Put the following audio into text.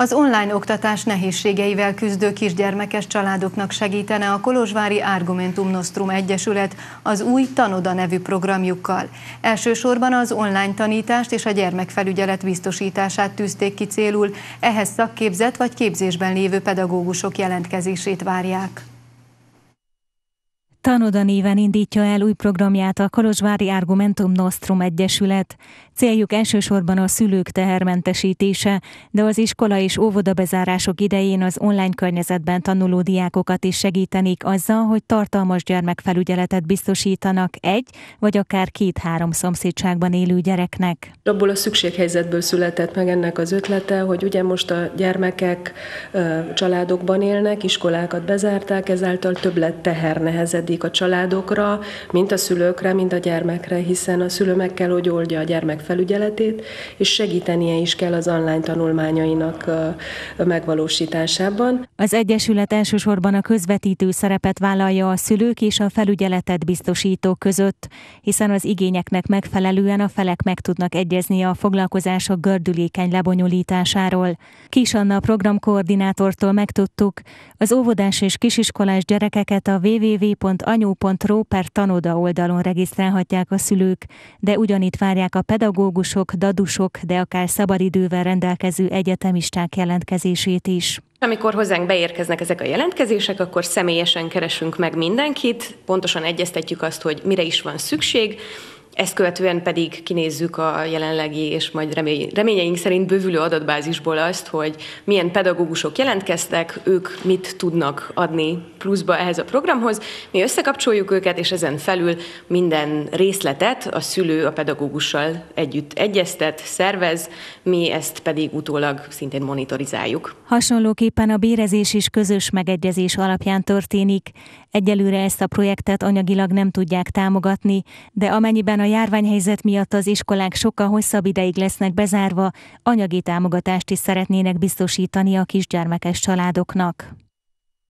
Az online oktatás nehézségeivel küzdő kisgyermekes családoknak segítene a Kolozsvári Argumentum Nostrum Egyesület az új Tanoda nevű programjukkal. Elsősorban az online tanítást és a gyermekfelügyelet biztosítását tűzték ki célul, ehhez szakképzett vagy képzésben lévő pedagógusok jelentkezését várják. Tanoda néven indítja el új programját a Kolozsvári Argumentum Nostrum Egyesület. Céljuk elsősorban a szülők tehermentesítése, de az iskola és óvodabezárások idején az online környezetben tanuló diákokat is segítenék azzal, hogy tartalmas gyermekfelügyeletet biztosítanak egy vagy akár két-három szomszédságban élő gyereknek. Abból a szükséghelyzetből született meg ennek az ötlete, hogy ugye most a gyermekek családokban élnek, iskolákat bezárták, ezáltal többlet teher nehezedik a családokra, mint a szülőkre, mint a gyermekre, hiszen a szülő meg kell, hogy oldja a gyermek felügyeletét, és segítenie is kell az online tanulmányainak megvalósításában. Az Egyesület elsősorban a közvetítő szerepet vállalja a szülők és a felügyeletet biztosítók között, hiszen az igényeknek megfelelően a felek meg tudnak egyezni a foglalkozások gördülékeny lebonyolításáról. Kis Anna programkoordinátortól megtudtuk, az óvodás és kisiskolás gyerekeket a www.anyu.ro per tanoda oldalon regisztrálhatják a szülők, de ugyanitt várják a pedagógusokat, pedagógusok, dadusok, de akár szabadidővel rendelkező egyetemisták jelentkezését is. Amikor hozzánk beérkeznek ezek a jelentkezések, akkor személyesen keresünk meg mindenkit, pontosan egyeztetjük azt, hogy mire is van szükség, ezt követően pedig kinézzük a jelenlegi és majd remény, reményeink szerint bővülő adatbázisból azt, hogy milyen pedagógusok jelentkeztek, ők mit tudnak adni pluszba ehhez a programhoz. Mi összekapcsoljuk őket, és ezen felül minden részletet a szülő a pedagógussal együtt egyeztet, szervez, mi ezt pedig utólag szintén monitorizáljuk. Hasonlóképpen a bérezés is közös megegyezés alapján történik. Egyelőre ezt a projektet anyagilag nem tudják támogatni, de amennyiben a járványhelyzet miatt az iskolák sokkal hosszabb ideig lesznek bezárva, anyagi támogatást is szeretnének biztosítani a kisgyermekes családoknak.